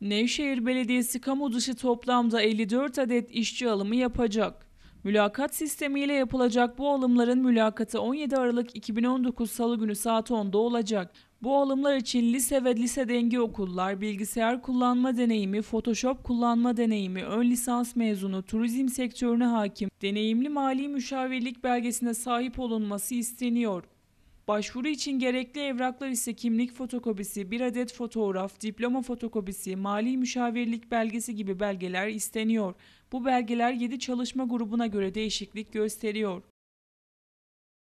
Nevşehir Belediyesi kamu dışı toplamda 54 adet işçi alımı yapacak. Mülakat sistemiyle yapılacak bu alımların mülakatı 17 Aralık 2019 Salı günü saat 10'da olacak. Bu alımlar için lise ve lise dengi okullar, bilgisayar kullanma deneyimi, Photoshop kullanma deneyimi, ön lisans mezunu, turizm sektörüne hakim, deneyimli mali müşavirlik belgesine sahip olunması isteniyor. Başvuru için gerekli evraklar ise kimlik fotokopisi, bir adet fotoğraf, diploma fotokopisi, mali müşavirlik belgesi gibi belgeler isteniyor. Bu belgeler 7 çalışma grubuna göre değişiklik gösteriyor.